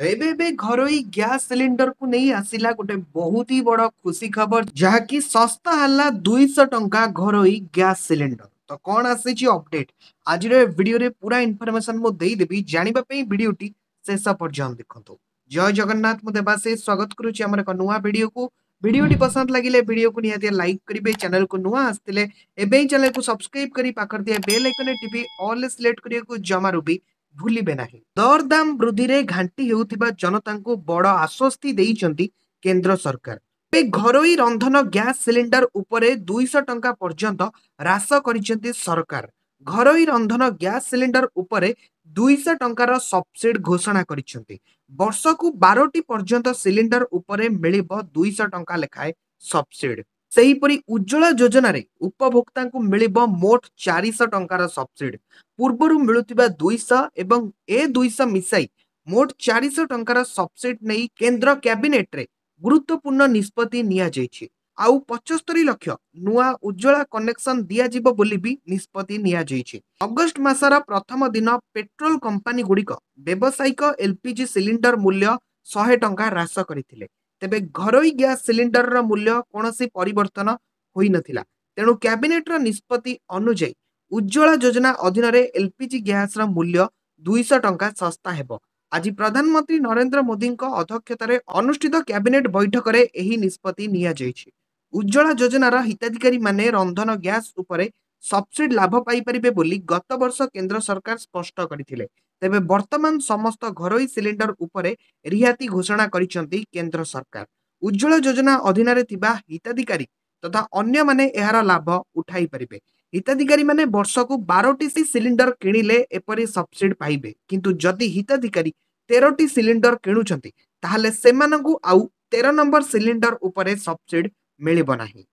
घर gas cylinder को नहीं आसला गोटे बहुत ही बड़ खुशी खबर जहाँ कि शस्ता है दुईश टाँचा घर गैस सिलिंडर तो कौन आसी अपडेट आज रे पूरा इनफर्मेसन मुझेदेवी जानवापीडी शेष पर्यटन देखो जय जगन्नाथ मुशी स्वागत करुच्चर एक नुआ भिड को भिडी पसंद लगे भिड को लाइक करेंगे चैनल को नुआ आसते चैनल को सब्सक्राइब कर बेल आइकन टीपी अल्ले सिलेक्ट करने को जमारू भी भुलबे नै दर दाम वृद्धि घाँटी जनता केन्द्र सरकार बे घरोई रंधन गैस रन उपरे 200 टंका पर्यंत रास गरिन्छ सरकार घरोई रंधन गैस घरै उपरे 200 टंका दुईशा सबसिड घोषणा गरिन्छ वर्षको बारे उपरे मिलिबो 200 टंका लेखाए सबसिड ସେହିପରି ଉଜ୍ଜଳା ଯୋଜନାରେ ଉପଭୋକ୍ତାଙ୍କୁ ମିଳିବ ମୋଟ ଚାରିଶହ ଟଙ୍କାର ସବସିଡି ପୂର୍ବରୁ ମିଳୁଥିବା ଦୁଇଶହ ଏବଂ ଏ ଦୁଇଶହ ମିଶାଇ ମୋଟ ଚାରିଶହ ଟଙ୍କାର ସବସିଡି ନେଇ କେନ୍ଦ୍ର କ୍ୟାବିନେଟ୍ରେ ଗୁରୁତ୍ୱପୂର୍ଣ୍ଣ ନିଷ୍ପତ୍ତି ନିଆଯାଇଛି ଆଉ ପଞ୍ଚସ୍ତରୀ ଲକ୍ଷ ନୂଆ ଉଜ୍ଜଳା କନେକ୍ସନ ଦିଆଯିବ ବୋଲି ବି ନିଷ୍ପତ୍ତି ନିଆଯାଇଛି ଅଗଷ୍ଟ ମାସର ପ୍ରଥମ ଦିନ ପେଟ୍ରୋଲ କମ୍ପାନୀ ଗୁଡ଼ିକ ବ୍ୟବସାୟିକ ଏଲ୍ପିଜି ସିଲିଣ୍ଡର ମୂଲ୍ୟ ଶହେ ଟଙ୍କା ହ୍ରାସ କରିଥିଲେ ତେବେ ଘରୋଇ ଗ୍ୟାସ୍ ସିଲିଣ୍ଡରର ମୂଲ୍ୟ କୌଣସି ପରିବର୍ତ୍ତନ ହୋଇନଥିଲା ତେଣୁ କ୍ୟାବିନେଟ୍ର ନିଷ୍ପତ୍ତି ଅନୁଯାୟୀ ଉଜ୍ଜଳା ଯୋଜନା ଅଧୀନରେ ଏଲ୍ପିଜି ଗ୍ୟାସ୍ର ମୂଲ୍ୟ ଦୁଇଶହ ଟଙ୍କା ଶସ୍ତା ହେବ ଆଜି ପ୍ରଧାନମନ୍ତ୍ରୀ ନରେନ୍ଦ୍ର ମୋଦିଙ୍କ ଅଧ୍ୟକ୍ଷତାରେ ଅନୁଷ୍ଠିତ କ୍ୟାବିନେଟ୍ ବୈଠକରେ ଏହି ନିଷ୍ପତ୍ତି ନିଆଯାଇଛି ଉଜ୍ଜଳା ଯୋଜନାର ହିତାଧିକାରୀମାନେ ରନ୍ଧନ ଗ୍ୟାସ୍ ଉପରେ ସବସିଡି ଲାଭ ପାଇପାରିବେ ବୋଲି ଗତ ବର୍ଷ କେନ୍ଦ୍ର ସରକାର ସ୍ପଷ୍ଟ କରିଥିଲେ ତେବେ ବର୍ତ୍ତମାନ ସମସ୍ତ ଘରୋଇ ସିଲିଣ୍ଡର ଉପରେ ରିହାତି ଘୋଷଣା କରିଛନ୍ତି କେନ୍ଦ୍ର ସରକାର ଉଜ୍ଜଳ ଯୋଜନା ଅଧୀନରେ ଥିବା ହିତାଧିକାରୀ ତଥା ଅନ୍ୟମାନେ ଏହାର ଲାଭ ଉଠାଇ ପାରିବେ ହିତାଧିକାରୀମାନେ ବର୍ଷକୁ ବାରଟି ସିଲିଣ୍ଡର କିଣିଲେ ଏପରି ସବସିଡି ପାଇବେ କିନ୍ତୁ ଯଦି ହିତାଧିକାରୀ ତେରଟି ସିଲିଣ୍ଡର କିଣୁଛନ୍ତି ତାହେଲେ ସେମାନଙ୍କୁ ଆଉ ତେର ନମ୍ବର ସିଲିଣ୍ଡର ଉପରେ ସବସିଡି ମିଳିବ ନାହିଁ